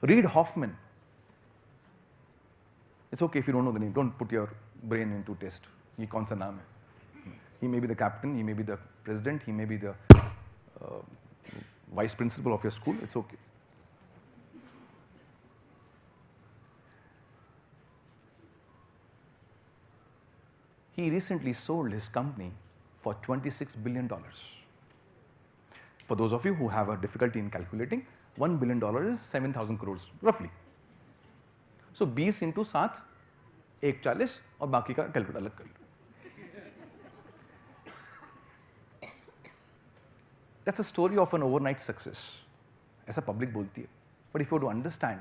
Read Hoffman. It's okay if you don't know the name. Don't put your brain into test. He counts sa name? He may be the captain, he may be the president, he may be the uh, vice principal of your school. It's okay. He recently sold his company for $26 billion. For those of you who have a difficulty in calculating, 1 billion dollar is 7000 crores roughly so 20 into 7 41 aur baki ka calculate alag kar that's a story of an overnight success as a public bolti but if you want to understand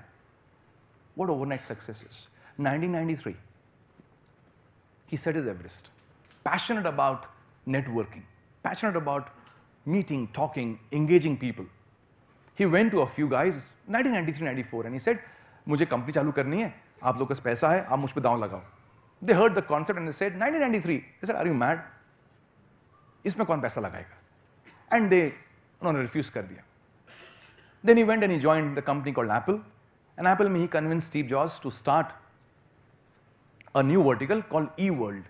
what overnight success is 1993 he set his everest passionate about networking passionate about meeting talking engaging people he went to a few guys 1993-94 and he said, मुझे company चालू करनी है आप लोग का पैसा है आप मुझ पर दांव लगाओ they heard the concept and said 1993 they said are you mad इसमें कौन पैसा लगाएगा एंड दे उन्होंने रिफ्यूज कर दिया then he went and he join the company called Apple and Apple में he convince Steve Jobs to start a new vertical called E world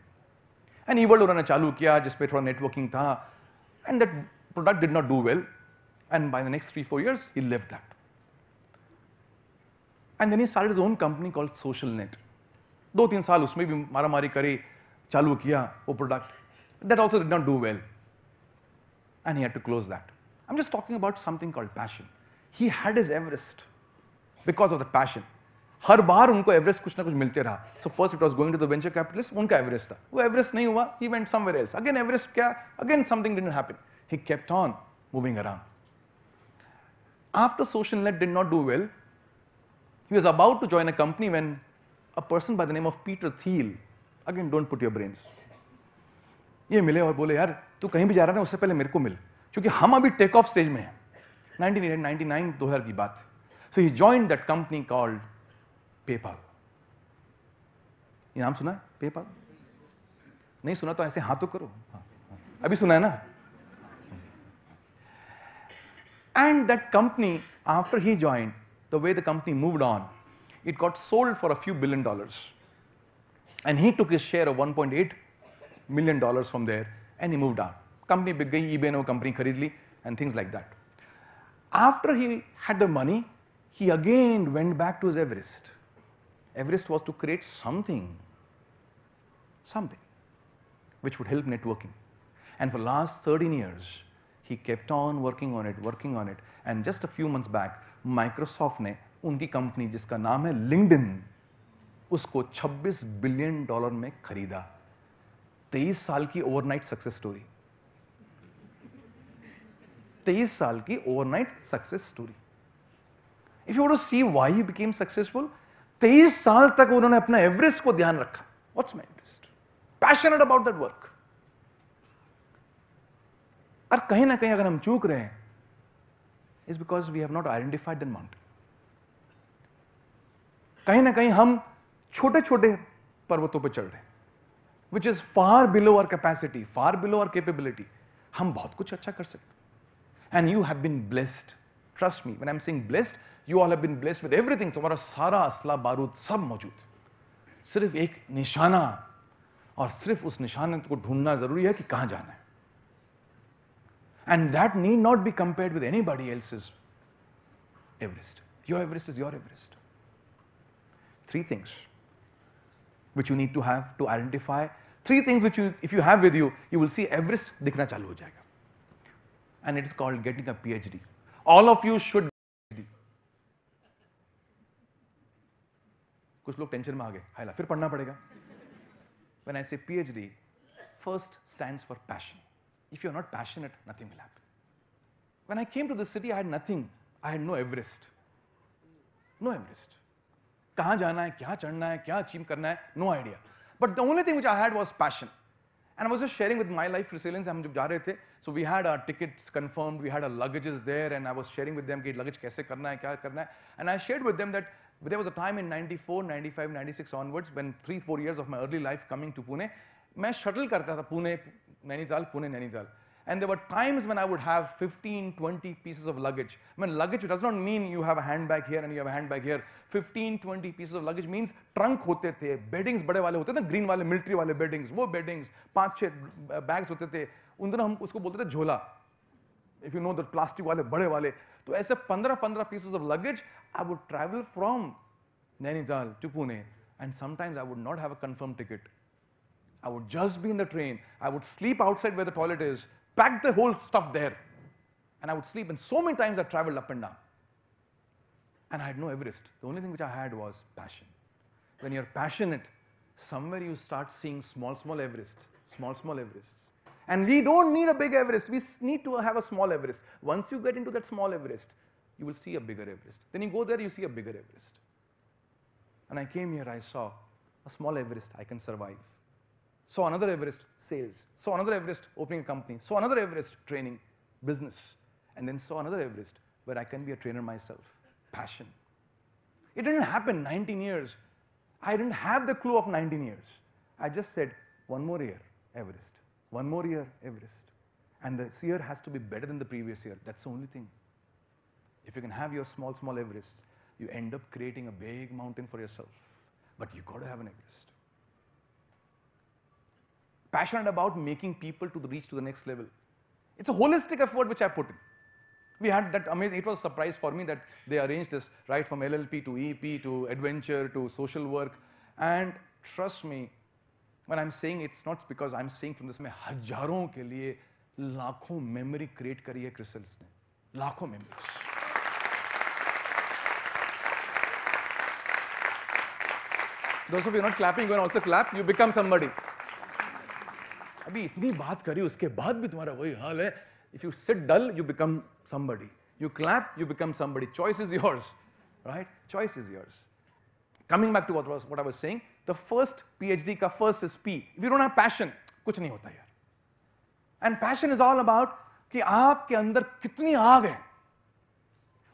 and E world उन्होंने चालू किया जिसपे थोड़ा नेटवर्किंग था and that product did not do well and by the next three, four years, he left that. And then he started his own company called SocialNet. Do teen saal usme bhi maramari kari, chalu kiya, wo product. That also did not do well. And he had to close that. I'm just talking about something called passion. He had his Everest because of the passion. हर बार उनको Everest कुछ ना कुछ मिलते रहा so first it was going to the venture capitalist Everest Everest था वो एवरेस्ट नहीं हुआ he went somewhere else again Everest क्या again something did happen he kept on moving around after social net did not do well, he was about to join a company when a person by the name of Peter Thiel, again don't put your brains, ये मिले और बोले यार तू कहीं भी जा रहा है उससे पहले मेरे को मिल क्योंकि हम अभी टेक ऑफ स्टेज में हैं 1999 2000 की बात so he join that company called PayPal ये नाम सुना है पेपाल नहीं सुना तो ऐसे हाथों करो हाँ, हाँ. अभी सुना है ना And that company, after he joined, the way the company moved on, it got sold for a few billion dollars. And he took his share of 1.8 million dollars from there and he moved on. Company big eBay no company karidli, and things like that. After he had the money, he again went back to his Everest. Everest was to create something, something which would help networking. And for last 13 years, He kept on working on it, working on it. And just a few months back, Microsoft ने उनकी company जिसका नाम है LinkedIn उसको 26 billion dollar में खरीदा 23 साल की ओवरनाइट सक्सेस स्टोरी 23 साल की overnight success story if you to see why he became successful 23 साल तक उन्होंने अपना एवरेस्ट को ध्यान रखा what's my Everest passionate about that work और कहीं ना कहीं अगर हम चूक रहे हैं is because we have not identified the mountain कहीं ना कहीं हम छोटे छोटे पर्वतों पर चढ़ रहे हैं which is far below our capacity far below our capability हम बहुत कुछ अच्छा कर सकते and you have been blessed trust me when I am saying blessed you all have been blessed with everything तुम्हारा सारा असला बारूद सब मौजूद सिर्फ एक निशाना और सिर्फ उस निशाने को ढूंढना जरूरी है कि कहां जाना है And that need not be compared with anybody else's Everest. Your Everest is your Everest. Three things which you need to have to identify. Three things which you, if you have with you, you will see Everest dikhna chalu ho jayega. And it is called getting a PhD. All of you should कुछ लोग tension में आ गए हाईला फिर पढ़ना पड़ेगा when I say PhD, first stands for passion. If you are not passionate, nothing will happen. When I came to the city, I had nothing. I had no Everest. No Everest. No idea. But the only thing which I had was passion. And I was just sharing with my life resilience. So we had our tickets confirmed, we had our luggages there, and I was sharing with them, luggage and I shared with them that there was a time in 94, 95, 96 onwards when three, four years of my early life coming to Pune, I shuttle Pune, Nainital, Pune, Nainital. And there were times when I would have 15, 20 pieces of luggage. I mean, luggage does not mean you have a handbag here and you have a handbag here. 15, 20 pieces of luggage means trunk hote the, beddings bade wale hote the, green wale, military wale beddings, wo beddings, पांच छह bags hote the. उन hum usko bolte the jhola. If you know the plastic wale, bade wale. To aise 15-15 pieces of luggage, I would travel from Nainital to Pune. And sometimes I would not have a confirmed ticket. I would just be in the train. I would sleep outside where the toilet is, pack the whole stuff there. And I would sleep. And so many times I traveled up and down. And I had no Everest. The only thing which I had was passion. When you're passionate, somewhere you start seeing small, small Everest, small, small Everest. And we don't need a big Everest. We need to have a small Everest. Once you get into that small Everest, you will see a bigger Everest. Then you go there, you see a bigger Everest. And I came here, I saw a small Everest, I can survive. So another Everest, sales. So another Everest, opening a company. So another Everest, training, business. And then so another Everest where I can be a trainer myself, passion. It didn't happen 19 years. I didn't have the clue of 19 years. I just said, one more year, Everest. One more year, Everest. And this year has to be better than the previous year. That's the only thing. If you can have your small, small Everest, you end up creating a big mountain for yourself. But you've got to have an Everest passionate about making people to reach to the next level. It's a holistic effort which I put in. We had that amazing, it was a surprise for me that they arranged this right from LLP to EP to adventure to social work. And trust me, when I'm saying it's not because I'm saying from this, मैं हजारों के lakho memory create create करी crystals ne ने memories. Those of you not clapping, you can also clap. You become somebody. अभी इतनी बात करी उसके बाद भी तुम्हारा वही हाल है if you sit dull you become somebody you clap you become somebody choice is yours right choice is yours coming back to was what I was the first D का first is P if you don't have passion कुछ नहीं होता यार and passion is all about कि आपके अंदर कितनी आग है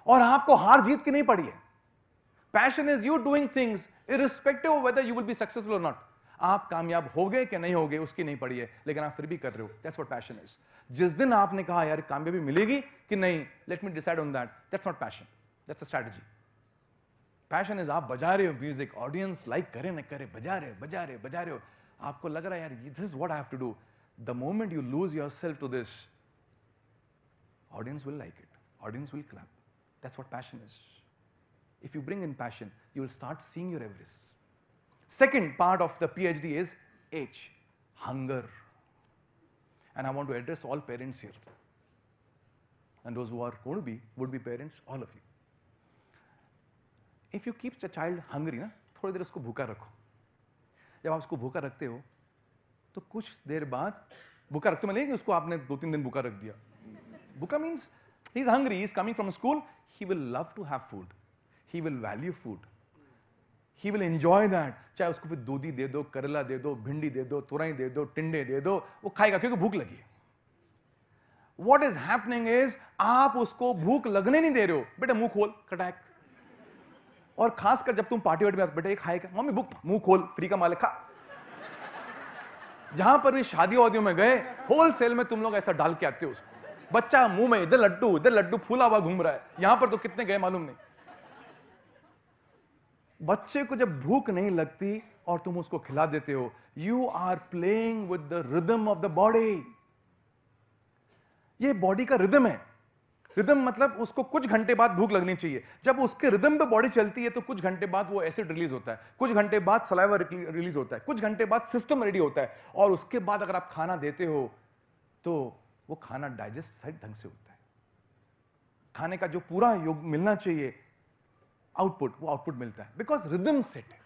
और आपको हार जीत की नहीं पड़ी है passion is you doing things in respective whether you will successful not आप कामयाब हो गए कि नहीं हो गए उसकी नहीं पड़ी है लेकिन आप फिर भी कर रहे हो दैट्स वॉट पैशन इज जिस दिन आपने कहा यार कामयाबी मिलेगी कि नहीं let me decide on that that's not passion that's a strategy passion is आप बजा रहे हो म्यूजिक ऑडियंस लाइक करे ना करे बजा रहे हो बजा रहे हो बजा रहे हो आपको लग रहा है यार this is what I have to do the moment you lose yourself to this audience will like it audience will clap that's what passion is if you bring in passion you will start seeing your Everest Second part of the PhD is H, hunger. And I want to address all parents here. And those who are going to be, would be parents, all of you. If you keep the child hungry, na, थोड़ी देर उसको भूखा रखो जब आप उसको भूखा रखते हो तो कुछ देर बाद भूखा रखते मैं नहीं कि उसको आपने दो तीन दिन भूखा रख दिया भूखा means he is hungry is coming from school he will love to have food he will value food he will enjoy that चाहे उसको फिर दूधी दे दो करेला दे दो भिंडी दे दो तुरई दे दो टिंडे दे दो वो खाएगा क्योंकि भूख लगी है वॉट इज हैपनिंग इज आप उसको भूख लगने नहीं दे रहे हो बेटा मुंह खोल कटैक और खासकर जब तुम पार्टी वार्टी में बेटा ये खाएगा मम्मी भूख मुंह खोल फ्री का मालिक खा जहां पर भी शादी वादियों में गए होलसेल में तुम लोग ऐसा डाल के आते हो उसको बच्चा मुंह में इधर लड्डू इधर लड्डू फूला हुआ घूम रहा है यहां पर तो कितने गए मालूम नहीं बच्चे को जब भूख नहीं लगती और तुम उसको खिला देते हो you are playing with the rhythm of the body ये बॉडी का रिदम है रिदम मतलब उसको कुछ घंटे बाद भूख लगनी चाहिए जब उसके रिदम पे बॉडी चलती है तो कुछ घंटे बाद वो एसिड रिलीज होता है कुछ घंटे बाद सलाइवर रिलीज होता है कुछ घंटे बाद सिस्टम रेडी होता है और उसके बाद अगर आप खाना देते हो तो वो खाना डाइजेस्ट सही ढंग से होता है खाने का जो पूरा योग मिलना चाहिए आउटपुट वो आउटपुट मिलता है बिकॉज रिदम सेट है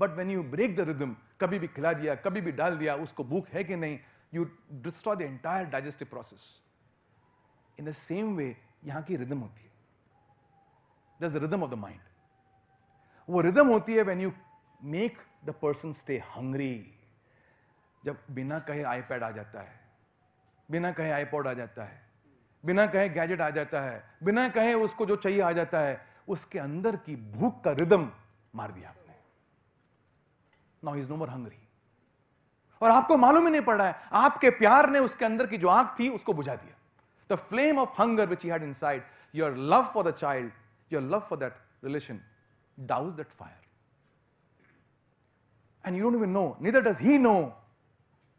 but when you break the rhythm कभी भी खिला दिया कभी भी डाल दिया उसको भूख है कि नहीं you destroy the entire digestive process in the same way यहां की रिदम होती है thus the rhythm of the mind वो रिदम होती है when you make the person stay hungry जब बिना कहे आईपैड आ जाता है बिना कहे आईपॉड आ जाता है बिना कहे गैजेट आ जाता है बिना कहे उसको जो चाहिए आ जाता है उसके अंदर की भूख का रिदम मार दिया आपने now is no more hungry और आपको मालूम ही नहीं पड़ रहा है आपके प्यार ने उसके अंदर की जो आंख थी उसको बुझा दिया the flame of hunger which had inside your love for the child your love for that relation douses that fire and you don't even know neither does he know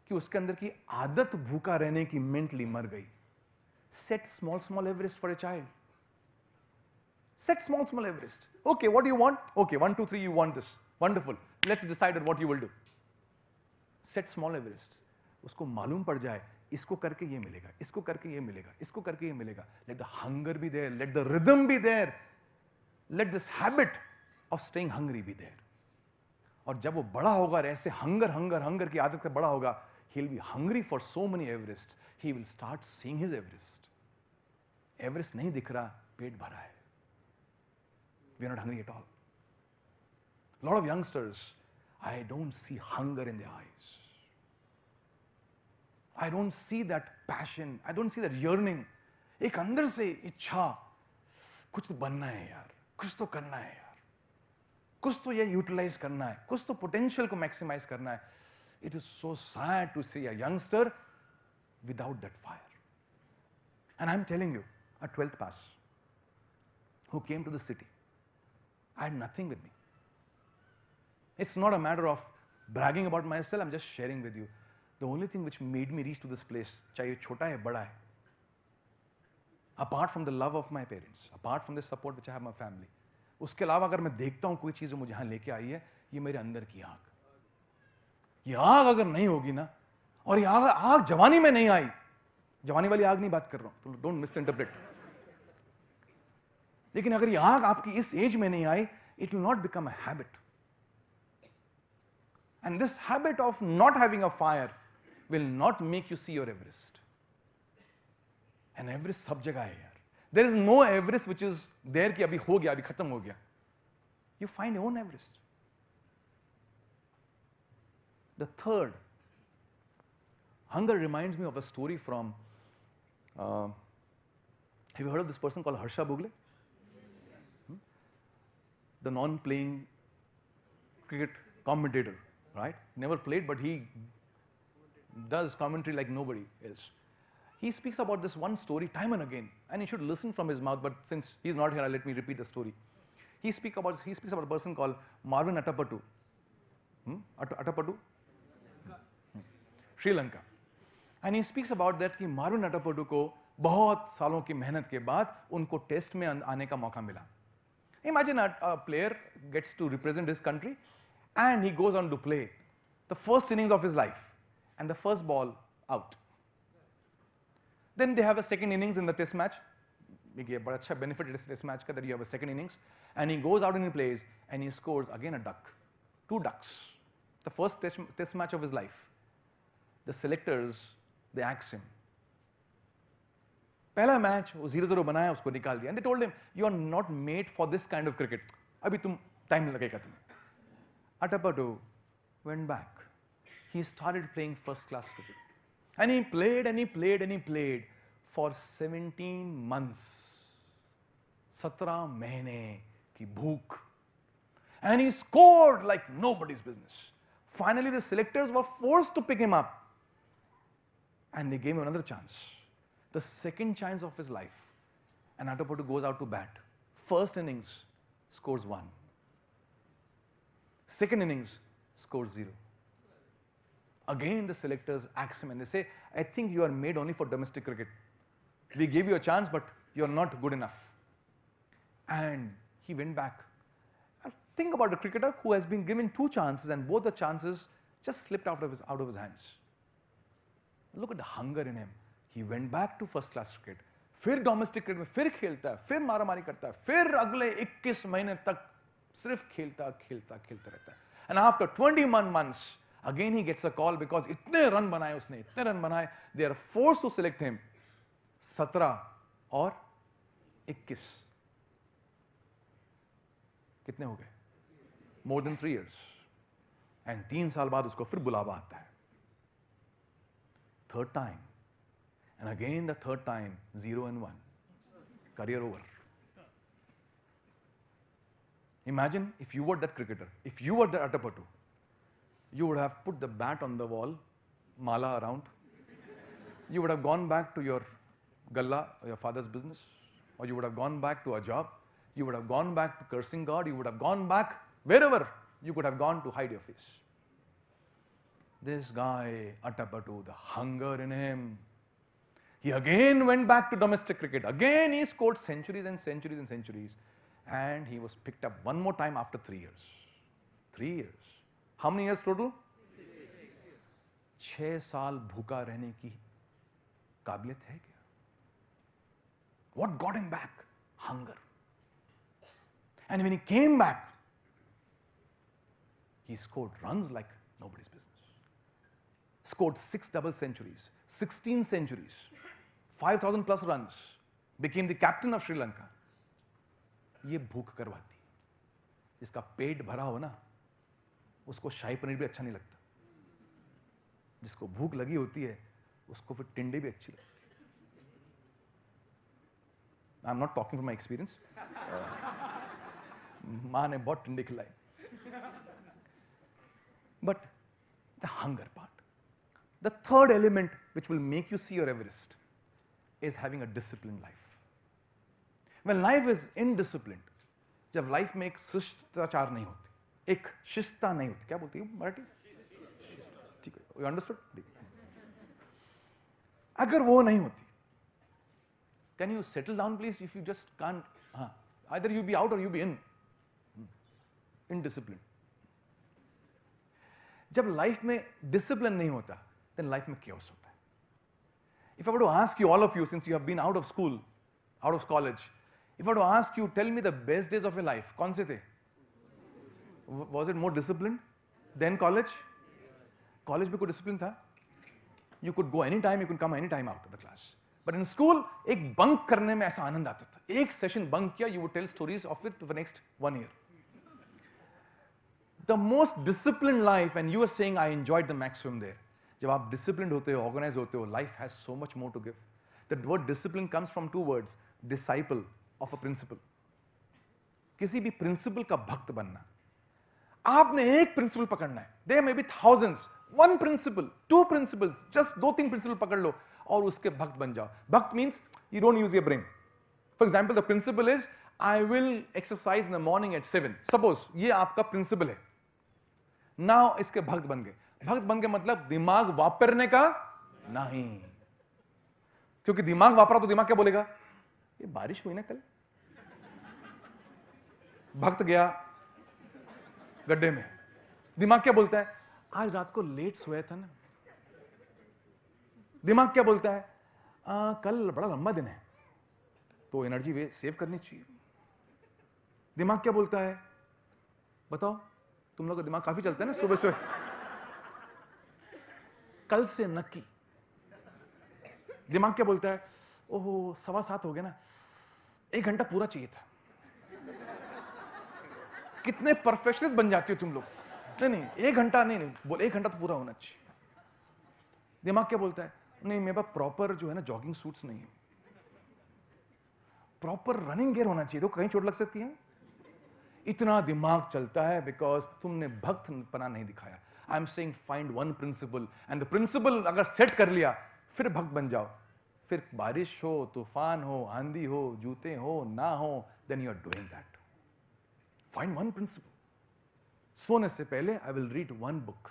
कि उसके अंदर की आदत भूखा रहने की मेंटली मर गई set small small Everest for a child Set small, small Everest. Okay, what do you want? Okay, one, two, three, you want this. Wonderful. Let's decide what you will do. Set small Everest. Usko malum पड़ jaye. इसको करके ये मिलेगा इसको करके ये मिलेगा इसको करके ये मिलेगा let the hunger be there let the rhythm be there let this habit of staying hungry be there और जब वो बड़ा होगा और ऐसे हंगर हंगर हंगर की आदत से बड़ा होगा he will be hungry for so many Everest he will start seeing his Everest Everest नहीं दिख रहा पेट भरा है We are not hungry at all. A lot of youngsters, I don't see hunger in their eyes. I don't see that passion. I don't see that yearning. एक अंदर से इच्छा कुछ तो बनना है यार कुछ तो करना है यार कुछ तो ये यूटिलाइज करना है कुछ तो पोटेंशियल को मैक्सिमाइज करना है it is so sad to see a youngster without that fire. And I'm telling you, a 12th pass who came to the city I had nothing with me. It's not a matter of bragging about myself, I'm just sharing with you. The only thing which made me reach to this place, chahe chota hai, bada hai, from the love of my parents, apart from the support which I have my family, उसके अलावा अगर मैं देखता हूँ कोई चीज़ मुझे यहाँ लेके आई है ये मेरे अंदर की आग ये आग अगर नहीं होगी ना और ये आग आग जवानी में नहीं आई जवानी वाली आग नहीं बात कर रहा हूँ डोंट मिस इंटरप्रेट लेकिन अगर ये आग आपकी इस एज में नहीं आई it will not become a habit and this habit of not having a fire will not make you see your Everest and Everest सब जगह है यार there is no Everest which is there कि अभी हो गया अभी खत्म हो गया you find own Everest the third hunger remind me of a story from Uh, have you heard of this person the non-playing cricket commentator, right? Never played, but he does commentary like nobody else. He speaks about this one story time and again, and you should listen from his mouth, but since he's not here, let me repeat the story. He, speak about, he speaks about a person called Marvin Atapattu. Hmm? Att Attapattu? Hmm. Sri Lanka. And he speaks about that कि मारू नटापोटू को बहुत सालों की मेहनत के बाद उनको टेस्ट में आने का मौका मिला Imagine a, player gets to represent his country and he goes on to play the first innings of his life and the first ball out. Then they have a second innings in the test match. But it's a benefit of this test match that you have a second innings and he goes out and he plays and he scores again a duck. Two ducks. The first test match of his life. The selectors, they ask him, पहला match वो zero zero बनाया उसको निकाल दिया and told him you are not made for this kind of cricket अभी तुम time लगेगा तुम्हें Atapattu went back he started playing first class cricket and he played and played any played for seventeen months सत्रह महीने की भूख and he scored like nobody's business finally the selectors were force to pick him up and they game another chance the second chance of his life, and Atapottu goes out to bat. First innings, scores one. Second innings, scores zero. Again, the selectors axe him and they say, I think you are made only for domestic cricket. We gave you a chance, but you are not good enough. And he went back. think about a cricketer who has been given two chances and both the chances just slipped out of his, out of his hands. Look at the hunger in him. He went back to first class cricket फिर domestic cricket में फिर खेलता है फिर मारा मारी करता है फिर अगले 21 महीने तक सिर्फ खेलता खेलता खेलता रहता है and after twenty one months again he gets a call because इतने रन बनाए उसने इतने रन बनाए they are force to select him सत्रह और इक्कीस कितने हो गए मोर देन थ्री ईयर्स एंड तीन साल बाद उसको फिर बुलावा आता है third time And again, the third time, zero and one. Career over. Imagine if you were that cricketer, if you were that Atapattu, you would have put the bat on the wall, mala around. you would have gone back to your galla, your father's business, or you would have gone back to a job. You would have gone back to cursing God. You would have gone back wherever you could have gone to hide your face. This guy, Atapattu, the hunger in him, he again went back to domestic cricket. Again he scored centuries and centuries and centuries. And he was picked up one more time after three years. Three years. How many years total? छः साल भूखा रहने की काबिलियत है क्या What got him back? Hunger. And when he came back, he scored runs like nobody's business. Scored six double centuries, 16 centuries. 5,000 plus runs, became the captain of Sri Lanka ये भूख करवाती जिसका पेट भरा हो ना उसको शाही पनीर भी अच्छा नहीं लगता जिसको भूख लगी होती है उसको फिर टिंडे भी अच्छी लगती I am not talking for my experience माँ ने बहुत टिंडे खिलाए but the hunger part the third element which will make you see your Everest is having a disciplined life. When life is indisciplined, जब लाइफ में एक शिष्टाचार नहीं होती एक शिस्ता नहीं होती क्या बोलती है मराठी ठीक है अंडरस्टूड अगर वो नहीं होती can you settle down please if you just can हाँ आदर यू बी आउट और यू बी इन इनडिसिप्लिन जब लाइफ में डिसिप्लिन नहीं होता देन लाइफ में क्योस होता If I were to ask you, all of you, since you have been out of school, out of college, if I were to ask you, tell me the best days of your life, kaun Was it more disciplined than college? College में कोई discipline था? You could go anytime, you could come anytime out of the class. But in school, एक bunk करने में ऐसा आनंद आता था. एक session bunk किया, you would tell stories of it for the next one year. The most disciplined life, and you are saying I enjoyed the maximum there. जब आप डिसिप्लिन होते हो ऑर्गेनाइज होते हो life has so much more to give that word discipline comes from two words disciple of a principle किसी भी principal का भक्त बनना आपने एक प्रिंसिपल पकड़ना है they may be thousands one principle two principle just दो तीन प्रिंसिपल पकड़ लो और उसके भक्त बन जाओ भक्त means you don't use your brain for example the principle is I will exercise in the morning at seven suppose ये आपका प्रिंसिपल है नाउ इसके भक्त बन गए भक्त बन के मतलब दिमाग वापरने का नहीं क्योंकि दिमाग वापरा तो दिमाग क्या बोलेगा ये बारिश हुई ना कल भक्त गया गड्ढे में दिमाग क्या बोलता है आज रात को लेट सोया था ना दिमाग क्या बोलता है आ, कल बड़ा लंबा दिन है तो एनर्जी वे सेव करनी चाहिए दिमाग क्या बोलता है बताओ तुम लोग का दिमाग काफी चलता है ना सुबह सुबह कल से नक्की दिमाग क्या बोलता है ओहो सवा सात हो गया ना एक घंटा पूरा चाहिए था कितने परफेक्शनिस्ट बन जाते हो तुम लोग नहीं नहीं एक घंटा नहीं नहीं बोल एक घंटा तो पूरा होना चाहिए दिमाग क्या बोलता है नहीं मेरे पास प्रॉपर जो है ना जॉगिंग सूट्स नहीं है प्रॉपर रनिंग गेयर होना चाहिए तो कहीं चोट लग सकती है इतना दिमाग चलता है बिकॉज तुमने भक्त पना नहीं दिखाया I am saying find one principle and the principle अगर सेट कर लिया फिर भक्त बन जाओ फिर बारिश हो तूफान हो आंधी हो जूते हो ना हो then you are doing that find one principle सोने से पहले I will read one book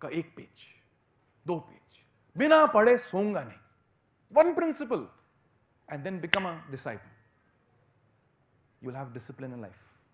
का एक पेज दो पेज बिना पढ़े सोऊंगा नहीं one principle and then become a disciple you have discipline in life